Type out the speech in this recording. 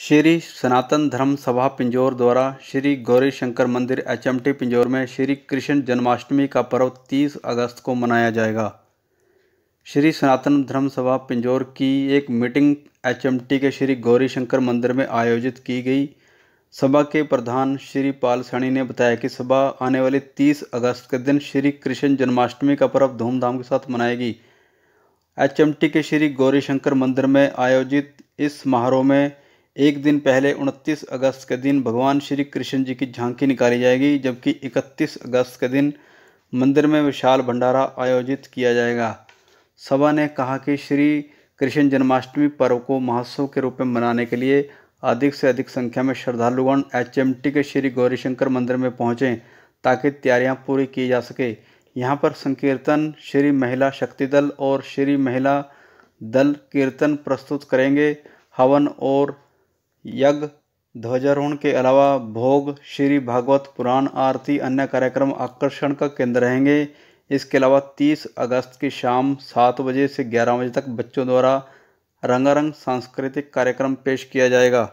श्री सनातन धर्म सभा पिंजौर द्वारा श्री गौरी शंकर मंदिर एचएमटी पिंजौर में श्री कृष्ण जन्माष्टमी का पर्व 30 अगस्त को मनाया जाएगा श्री सनातन धर्म सभा पिंजौर की एक मीटिंग एचएमटी के श्री गौरी शंकर मंदिर में आयोजित की गई सभा के प्रधान श्री पाल सैनी ने बताया कि सभा आने वाले 30 अगस्त के दिन श्री कृष्ण जन्माष्टमी का पर्व धूमधाम के साथ मनाएगी एच के श्री गौरी शंकर मंदिर में आयोजित इस समारोह में एक दिन पहले 29 अगस्त के दिन भगवान श्री कृष्ण जी की झांकी निकाली जाएगी जबकि 31 अगस्त के दिन मंदिर में विशाल भंडारा आयोजित किया जाएगा सभा ने कहा कि श्री कृष्ण जन्माष्टमी पर्व को महोत्सव के रूप में मनाने के लिए अधिक से अधिक संख्या में श्रद्धालुगण एच के श्री गौरीशंकर मंदिर में पहुँचें ताकि तैयारियाँ पूरी की जा सके यहाँ पर संकीर्तन श्री महिला शक्ति दल और श्री महिला दल कीर्तन प्रस्तुत करेंगे हवन और यज्ञ ध्वजारोहण के अलावा भोग श्री भागवत पुराण आरती अन्य कार्यक्रम आकर्षण का केंद्र रहेंगे इसके अलावा 30 अगस्त की शाम सात बजे से ग्यारह बजे तक बच्चों द्वारा रंगारंग सांस्कृतिक कार्यक्रम पेश किया जाएगा